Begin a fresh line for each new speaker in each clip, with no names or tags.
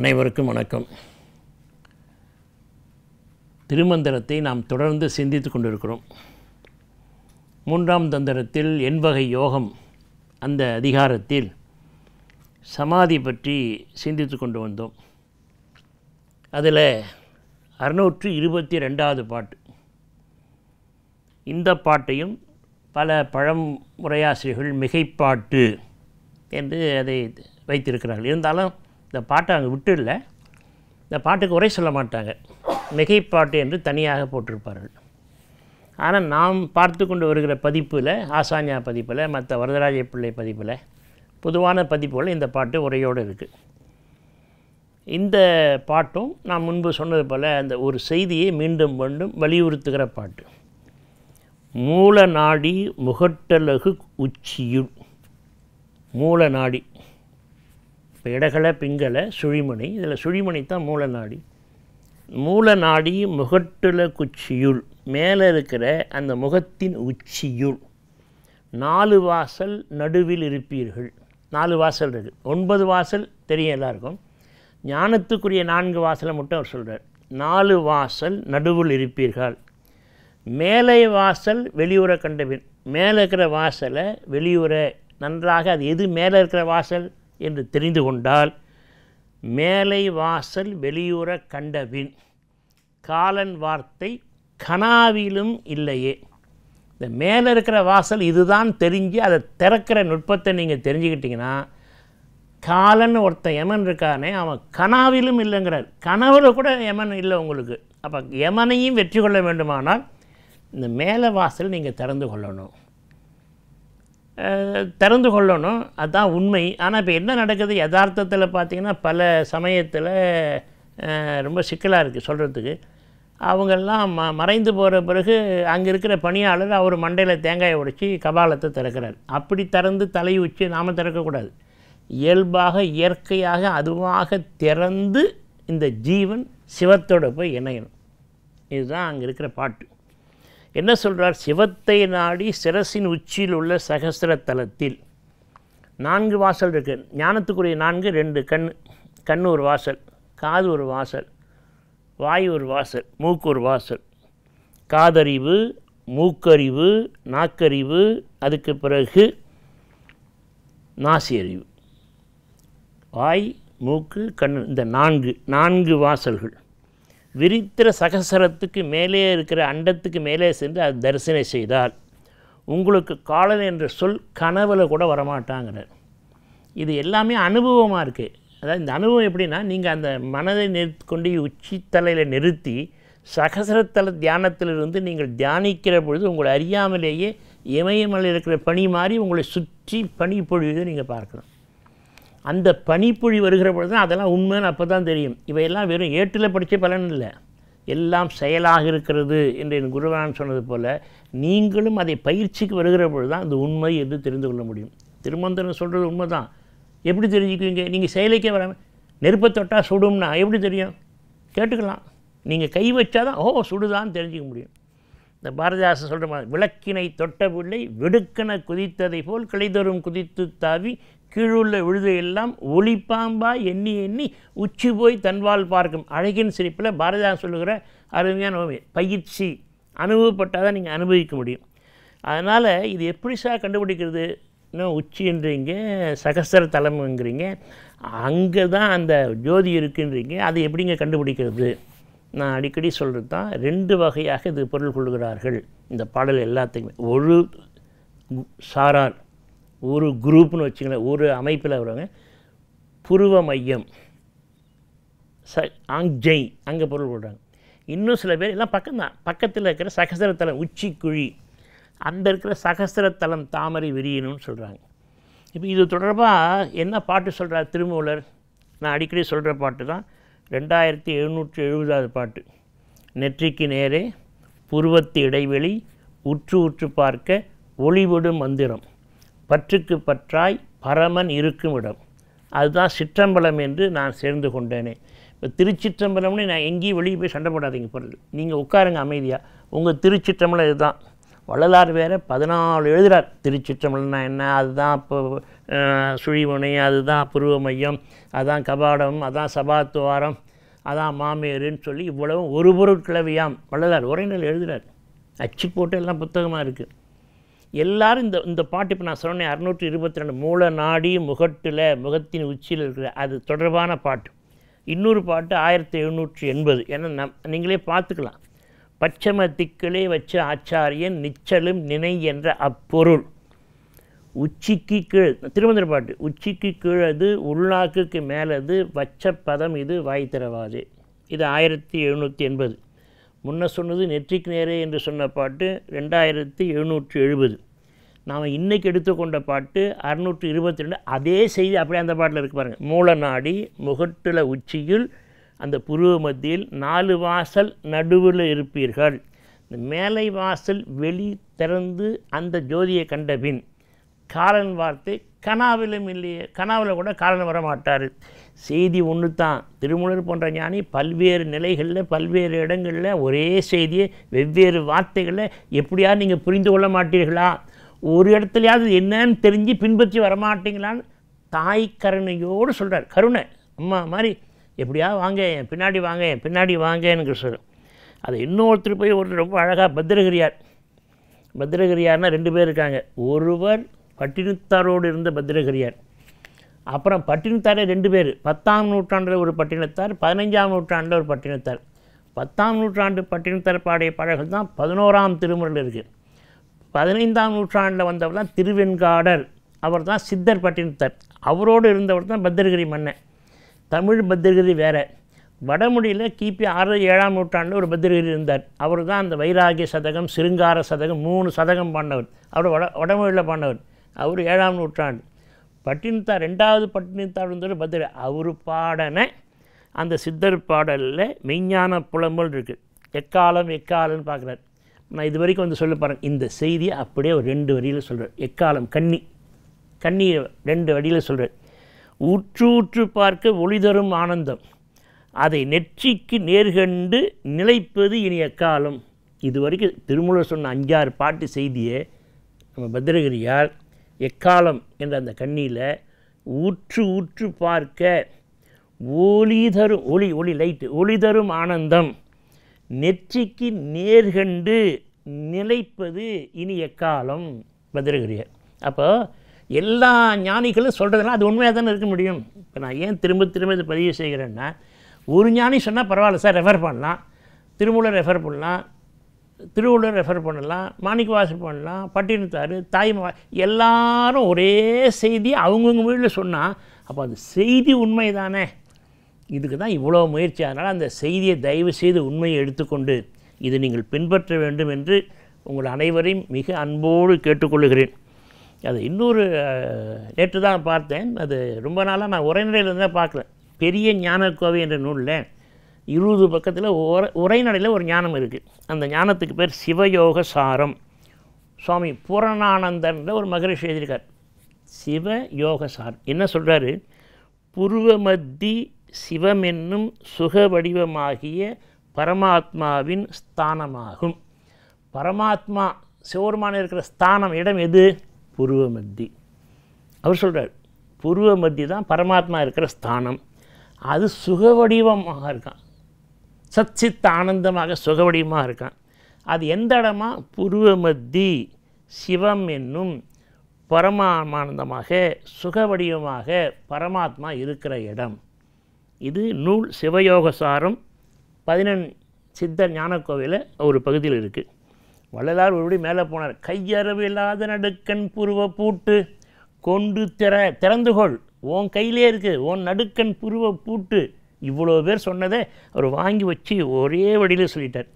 அனைவருக்கும் வணக்கம் திருமந்திரத்தை நாம் தொடர்ந்து சிந்தித்து கொண்டிருக்கிறோம் மூன்றாம் தந்திரத்தில் வகை யோகம் அந்த அதிகாரத்தில் சமாதி பற்றி சிந்தித்து கொண்டு வந்தோம் அதில் அறுநூற்று இருபத்தி ரெண்டாவது பாட்டு இந்த பாட்டையும் பல பழமுறையாசிரியர்கள் மிகைப்பாட்டு என்று அதை வைத்திருக்கிறார்கள் இருந்தாலும் இந்த பாட்டை அங்கே விட்டு இல்லை இந்த பாட்டுக்கு உரை சொல்ல மாட்டாங்க மிகைப்பாட்டு என்று தனியாக போட்டிருப்பார்கள் ஆனால் நாம் பார்த்து கொண்டு வருகிற பதிப்பில் ஆசானியா பதிப்பில் மற்ற வரதராஜ பிள்ளை பதிப்பில் பொதுவான பதிப்புகள் இந்த பாட்டு உரையோடு இருக்குது இந்த பாட்டும் நான் முன்பு சொன்னது போல் அந்த ஒரு செய்தியை மீண்டும் மீண்டும் வலியுறுத்துகிற பாட்டு மூல நாடி முகட்டலகு உச்சியுள் மூல நாடி இப்போ இடகலை பிங்கலை சுழிமனை இதில் சுழிமனை தான் மூல நாடி மூல நாடி முகட்டுல குச்சியுள் மேலே இருக்கிற அந்த முகத்தின் உச்சியுள் நாலு வாசல் நடுவில் இருப்பீர்கள் நாலு வாசல் இருக்குது ஒன்பது வாசல் தெரியும் எல்லாருக்கும் ஞானத்துக்குரிய நான்கு வாசலை மட்டும் அவர் சொல்கிறார் நாலு வாசல் நடுவில் இருப்பீர்கள் மேலை வாசல் வெளியுற கண்டபின் மேலே இருக்கிற வாசலை வெளியுற நன்றாக அது எது மேலே இருக்கிற வாசல் என்று தெரிந்து கொண்டால் மேலை வாசல் வெளியுற கண்டபின் காலன் வார்த்தை கனாவிலும் இல்லையே இந்த மேலே இருக்கிற வாசல் இதுதான் தெரிஞ்சு அதை திறக்கிற நுட்பத்தை நீங்கள் தெரிஞ்சுக்கிட்டிங்கன்னா காலன்னு ஒருத்தன் யமன் இருக்கானே அவன் கனாவிலும் இல்லைங்கிறார் கனவில் கூட யமன் இல்லை உங்களுக்கு அப்போ யமனையும் வெற்றி கொள்ள வேண்டுமானால் இந்த மேலே வாசல் நீங்கள் திறந்து கொள்ளணும் திறந்து கொள்ளணும் அதுதான் உண்மை ஆனால் இப்போ என்ன நடக்குது யதார்த்தத்தில் பார்த்திங்கன்னா பல சமயத்தில் ரொம்ப சிக்கலாக இருக்குது சொல்கிறதுக்கு அவங்கெல்லாம் ம மறைந்து போகிற பிறகு அங்கே இருக்கிற பணியாளர் அவர் மண்டையில் தேங்காயை உடைச்சி கபாலத்தை திறக்கிறார் அப்படி திறந்து தலை உச்சி நாம் திறக்கக்கூடாது இயல்பாக இயற்கையாக அதுவாக திறந்து இந்த ஜீவன் சிவத்தோடு போய் இணையணும் இதுதான் அங்கே இருக்கிற பாட்டு என்ன சொல்கிறார் சிவத்தை நாடி சிரசின் உச்சியில் உள்ள சகசிர தலத்தில் நான்கு வாசல் இருக்குது ஞானத்துக்குரிய நான்கு ரெண்டு கண் கண் ஒரு வாசல் காது ஒரு வாசல் வாய் ஒரு வாசல் மூக்கு ஒரு வாசல் காதறிவு மூக்கறிவு நாக்கறிவு அதுக்கு பிறகு நாசியறிவு வாய் மூக்கு கண் இந்த நான்கு நான்கு வாசல்கள் விரித்திர சகசரத்துக்கு மேலே இருக்கிற அண்டத்துக்கு மேலே சென்று அது தரிசனம் செய்தால் உங்களுக்கு காலன் என்ற சொல் கனவில் கூட வரமாட்டாங்கிறார் இது எல்லாமே அனுபவமாக இருக்குது அதாவது இந்த அனுபவம் எப்படின்னா நீங்கள் அந்த மனதை நிறுத்தி கொண்டு உச்சித்தலையில் நிறுத்தி சகசரத்தல தியானத்திலிருந்து நீங்கள் தியானிக்கிற பொழுது உங்களை அறியாமலேயே இமயமலையில் இருக்கிற பனி மாதிரி உங்களை சுற்றி பனி நீங்கள் பார்க்கணும் அந்த பனிப்பொழி வருகிற பொழுது தான் அதெல்லாம் உண்மைன்னு அப்போ தான் தெரியும் இவையெல்லாம் வெறும் ஏட்டில் படித்த பலன் இல்லை எல்லாம் செயலாக இருக்கிறது என்று என் குருவான் சொன்னது போல் நீங்களும் அதை பயிற்சிக்கு வருகிற பொழுது தான் அந்த உண்மை என்று தெரிந்து கொள்ள முடியும் திருமந்திரன் சொல்கிறது உண்மை தான் எப்படி தெரிஞ்சுக்குவீங்க நீங்கள் செயலைக்கே வராமல் நெருப்பை தொட்டால் சுடும்னா எப்படி தெரியும் கேட்டுக்கலாம் நீங்கள் கை வச்சா தான் ஓ சுடுதான்னு தெரிஞ்சுக்க முடியும் இந்த பாரதிதாசன் சொல்கிற மாதிரி விளக்கினை தொட்ட பிள்ளை வெடுக்கன குதித்ததை போல் தோறும் குதித்து தாவி கீழுள்ள விழுதையெல்லாம் ஒளிப்பாம்பா எண்ணி எண்ணி உச்சி போய் தன்வால் பார்க்கும் அழகின் சிரிப்பில் பாரதிதாசன் சொல்லுகிற அருமையான பயிற்சி அனுபவப்பட்டால் தான் நீங்கள் அனுபவிக்க முடியும் அதனால் இது எப்படி சார் கண்டுபிடிக்கிறது இன்னும் உச்சின்றீங்க சகசர தலம்ங்கிறீங்க அங்கே தான் அந்த ஜோதி இருக்குன்றீங்க அதை எப்படிங்க கண்டுபிடிக்கிறது நான் அடிக்கடி சொல்கிறது தான் ரெண்டு வகையாக இது பொருள் கொள்கிறார்கள் இந்த பாடல் எல்லாத்தையுமே ஒரு சாரார் ஒரு குரூப்னு வச்சுங்களேன் ஒரு அமைப்பில் வருவாங்க புருவ மையம் ச ஆங்ஜெய் அங்கே பொருள் கொள்கிறாங்க இன்னும் சில பேர் எல்லாம் பக்கம்தான் பக்கத்தில் இருக்கிற சகசரத்தலம் உச்சிக்குழி அந்த இருக்கிற சகசரத்தலம் தாமரை விரியணும்னு சொல்கிறாங்க இப்போ இது தொடர்பாக என்ன பாட்டு சொல்கிறார் திருமூலர் நான் அடிக்கடி சொல்கிற பாட்டு தான் ரெண்டாயிரத்தி எழுநூற்றி எழுபதாவது பாட்டு நெற்றிக்கு நேரே புருவத்து இடைவெளி உற்று உற்று பார்க்க ஒளிவிடும் மந்திரம் பற்றுக்கு பற்றாய் பரமன் இருக்கும் இடம் அதுதான் சிற்றம்பலம் என்று நான் சேர்ந்து கொண்டேனே இப்போ திருச்சிற்றம்பலம்னு நான் எங்கேயும் வெளியே போய் சண்டை போடாதீங்க பொருள் நீங்கள் உட்காருங்க அமைதியாக உங்கள் திருச்சிற்றம்பலம் இதுதான் வள்ளலார் வேறு பதினாலு எழுதுகிறார் திருச்சிற்றம்பலம்னா என்ன அதுதான் இப்போ சுழிமுனை அதுதான் புருவ மையம் அதுதான் கபாடம் அதான் சபாத்துவாரம் அதான் மாமேருன்னு சொல்லி இவ்வளவும் ஒரு பொருட்களவையாம் வள்ளலார் உரைநல் எழுதுகிறார் அச்சு போட்டு எல்லாம் புத்தகமாக இருக்குது எல்லாரும் இந்த இந்த பாட்டு இப்போ நான் சொன்னேன் அறுநூற்றி இருபத்தி ரெண்டு மூல நாடி முகட்டில் முகத்தின் உச்சியில் இருக்கிற அது தொடர்பான பாட்டு இன்னொரு பாட்டு ஆயிரத்தி எழுநூற்றி எண்பது ஏன்னா நம் நீங்களே பார்த்துக்கலாம் பச்சம திக்களே வச்ச ஆச்சாரியன் நிச்சலும் நினை என்ற அப்பொருள் உச்சிக்கு கீழ் திருமந்திர பாட்டு உச்சிக்கு கீழது உள்நாக்குக்கு மேலது வச்ச பதம் இது வாய் திறவாது இது ஆயிரத்தி எழுநூற்றி எண்பது முன்ன சொன்னது நெற்றிக்கு நேரே என்று சொன்ன பாட்டு ரெண்டாயிரத்தி எழுநூற்றி எழுபது நாம் இன்றைக்கி எடுத்துக்கொண்ட பாட்டு அறுநூற்றி இருபத்தி ரெண்டு அதே செய்தி அப்படியே அந்த பாட்டில் இருக்கு பாருங்கள் மூல நாடி முகட்டில் உச்சியில் அந்த புருவ மத்தியில் நாலு வாசல் நடுவில் இருப்பீர்கள் இந்த மேலை வாசல் வெளி திறந்து அந்த ஜோதியை கண்டபின் காலன் வார்த்தை கனாவிலும் இல்லையே கனாவில் கூட காலன் மாட்டார் செய்தி ஒன்று தான் திருமுனர் போன்ற ஞானி பல்வேறு நிலைகளில் பல்வேறு இடங்களில் ஒரே செய்தியை வெவ்வேறு வார்த்தைகளில் எப்படியாவது நீங்கள் புரிந்து கொள்ள மாட்டீர்களா ஒரு இடத்துலையாவது என்னன்னு தெரிஞ்சு பின்பற்றி வரமாட்டீங்களான்னு தாய் கருணையோடு சொல்கிறார் கருணை அம்மா மாதிரி எப்படியா வாங்க பின்னாடி வாங்க பின்னாடி வாங்கன்னு கிருஷ்ணர் அதை இன்னொருத்தர் போய் ஒருத்தர் ரொம்ப அழகாக பத்திரகிரியார் பத்திரகிரியார்னால் ரெண்டு பேர் இருக்காங்க ஒருவர் பட்டினத்தாரோடு இருந்த பத்திரகிரியார் அப்புறம் பட்டினத்தாரே ரெண்டு பேர் பத்தாம் நூற்றாண்டில் ஒரு பட்டினத்தார் பதினைஞ்சாம் நூற்றாண்டில் ஒரு பட்டினத்தார் பத்தாம் நூற்றாண்டு பட்டினத்தார் பாடிய பாடல்கள் தான் பதினோராம் திருமுறையில் இருக்குது பதினைந்தாம் நூற்றாண்டில் வந்தவர் தான் திருவெண்காடர் அவர் தான் சித்தர் பட்டினத்தார் அவரோடு இருந்தவர் தான் பத்திரகிரி மன்னன் தமிழ் பத்திரகிரி வேறு வடமொழியில் கிபி ஆறு ஏழாம் நூற்றாண்டில் ஒரு பத்திரகிரி இருந்தார் அவர் தான் அந்த வைராகிய சதகம் சிருங்கார சதகம் மூணு சதகம் பாண்டவர் அவர் வட வடமொழியில் பாண்டவர் அவர் ஏழாம் நூற்றாண்டு பட்டினத்தா ரெண்டாவது பட்டினத்தாடுங்கிற பத்திரி அவர் பாடன அந்த சித்தர் பாடலில் மெய்ஞான புலம்பல் இருக்குது எக்காலம் எக்காலம்னு பார்க்குறாரு நான் இது வரைக்கும் வந்து சொல்ல பாருங்க இந்த செய்தியை அப்படியே ஒரு ரெண்டு வரியில் சொல்கிறார் எக்காலம் கன்னி கன்னியை ரெண்டு வழியில் சொல்கிறேன் உற்றூற்று பார்க்க ஒளிதரும் ஆனந்தம் அதை நெற்றிக்கு நேர்கண்டு நிலைப்பது இனி எக்காலம் இதுவரைக்கும் திருமூலர் சொன்ன அஞ்சாறு பாட்டு செய்தியை நம்ம பத்திரகிரியால் எக்காலம் என்ற அந்த கண்ணியில் ஊற்று ஊற்று பார்க்க ஒளி தரும் ஒளி ஒளி லைட்டு ஒளி தரும் ஆனந்தம் நெற்றிக்கு நேர்கண்டு நிலைப்பது இனி எக்காலம் பத்திரகிரியார் அப்போ எல்லா ஞானிகளும் சொல்கிறதுலாம் அது உண்மையாக தானே இருக்க முடியும் இப்போ நான் ஏன் திரும்ப திரும்ப இது பதிவு செய்கிறேன்னா ஒரு ஞானி சொன்னால் பரவாயில்ல சார் ரெஃபர் பண்ணலாம் திருமூலர் ரெஃபர் பண்ணலாம் திருவள்ளுவர் ரெஃபர் பண்ணலாம் மாணிக்க வாசல் பண்ணலாம் பட்டினத்தார் தாய் எல்லாரும் ஒரே செய்தி அவங்கவுங்க வீட்டில் சொன்னால் அப்போ அது செய்தி உண்மை தானே இதுக்கு தான் இவ்வளோ முயற்சி அதனால் அந்த செய்தியை தயவு செய்து உண்மையை எடுத்துக்கொண்டு இதை நீங்கள் பின்பற்ற வேண்டும் என்று உங்கள் அனைவரையும் மிக அன்போடு கேட்டுக்கொள்கிறேன் அது இன்னொரு நேற்று தான் பார்த்தேன் அது ரொம்ப நாளாக நான் உரைநடையில் தான் பார்க்குறேன் பெரிய ஞானக்கோவை என்ற நூலில் இருபது பக்கத்தில் ஒரே உரைநடையில் ஒரு ஞானம் இருக்குது அந்த ஞானத்துக்கு பேர் சிவயோக சாரம் சுவாமி புறநானந்தன்ற ஒரு மகரிஷி எழுதியிருக்கார் சிவ யோக சாரம் என்ன சொல்கிறாரு புருவமத்தி சிவமென்னும் சுக வடிவமாகிய பரமாத்மாவின் ஸ்தானமாகும் பரமாத்மா சிவருமான இருக்கிற ஸ்தானம் இடம் எது பூர்வ மத்தி அவர் சொல்கிறார் பூர்வ மத்தி தான் பரமாத்மா இருக்கிற ஸ்தானம் அது சுக வடிவமாக இருக்கான் சச்சித்த ஆனந்தமாக சுக வடிவமாக இருக்கான் அது எந்த இடமா பூர்வ மத்தி சிவம் என்னும் பரமானந்தமாக வடிவமாக பரமாத்மா இருக்கிற இடம் இது நூல் சிவயோகசாரம் பதினெண் சித்த ஞானக்கோவிலில் ஒரு பகுதியில் இருக்குது வள்ளலார் ஒருபடி மேலே போனார் கையறவு இல்லாத நடுக்கன் புருவ பூட்டு கொண்டு திற திறந்துகொள் ஓன் கையிலே இருக்குது ஓன் நடுக்கன் புருவ பூட்டு இவ்வளோ பேர் சொன்னதை அவர் வாங்கி வச்சு ஒரே வழியில் சொல்லிட்டார்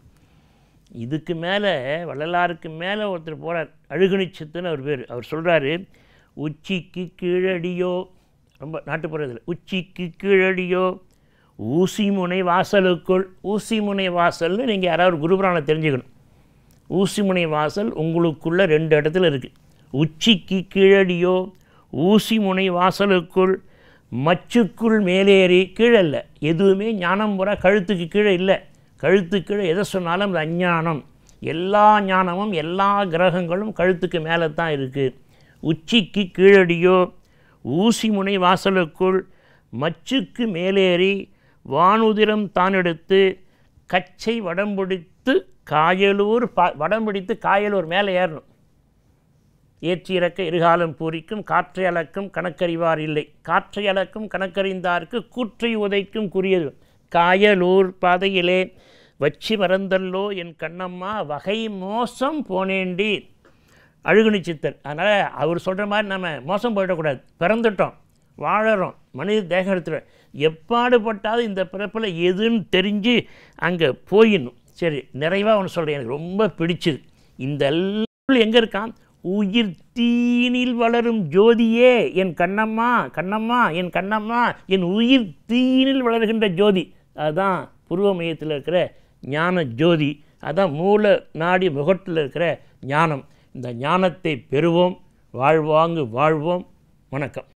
இதுக்கு மேலே வள்ளலாருக்கு மேலே ஒருத்தர் போகிறார் அழுகுனிச்சத்துன்னு அவர் பேர் அவர் சொல்கிறாரு உச்சிக்கு கீழடியோ ரொம்ப நாட்டுப்புறத்தில் உச்சிக்கு கீழடியோ ஊசிமுனை வாசலுக்குள் ஊசிமுனை வாசல்னு நீங்கள் யாராவது குருபுராணம் தெரிஞ்சுக்கணும் ஊசிமுனை வாசல் உங்களுக்குள்ளே ரெண்டு இடத்துல இருக்குது உச்சிக்கு கீழடியோ ஊசி முனை வாசலுக்குள் மச்சுக்குள் மேலேறி கீழே இல்லை எதுவுமே ஞானம் புறா கழுத்துக்கு கீழே இல்லை கழுத்து கீழே எதை சொன்னாலும் அது அஞ்ஞானம் எல்லா ஞானமும் எல்லா கிரகங்களும் கழுத்துக்கு மேலே தான் இருக்குது உச்சிக்கு கீழடியோ ஊசி முனை வாசலுக்குள் மச்சுக்கு மேலேறி வானுதிரம் தான் எடுத்து கச்சை வடம்பிடித்து காயலூர் பா வடம் பிடித்து காயலூர் மேலே ஏறணும் ஏற்றி இறக்க இருகாலம் பூரிக்கும் காற்றை அளக்கும் கணக்கறிவார் இல்லை காற்றை அளக்கும் கணக்கறிந்தார்க்கு கூற்றை உதைக்கும் கூறியது காயலூர் பாதையிலே வச்சி மறந்தல்லோ என் கண்ணம்மா வகை மோசம் போனேண்டி அழுகுனி சித்தர் அதனால் அவர் சொல்கிற மாதிரி நம்ம மோசம் போயிடக்கூடாது பிறந்துட்டோம் வாழறோம் மனித தேகம் எடுத்துகிறோம் எப்பாடுபட்டாலும் இந்த பிறப்பில் எதுன்னு தெரிஞ்சு அங்கே போயிடணும் சரி நிறைவாக ஒன்று சொல்கிறேன் எனக்கு ரொம்ப பிடிச்சது இந்த எங்கே இருக்கான் உயிர் தீனில் வளரும் ஜோதியே என் கண்ணம்மா கண்ணம்மா என் கண்ணம்மா என் உயிர் தீனில் வளர்கின்ற ஜோதி அதுதான் புருவ மையத்தில் இருக்கிற ஞான ஜோதி அதுதான் மூல நாடி முகத்தில் இருக்கிற ஞானம் இந்த ஞானத்தை பெறுவோம் வாழ்வாங்கு வாழ்வோம் வணக்கம்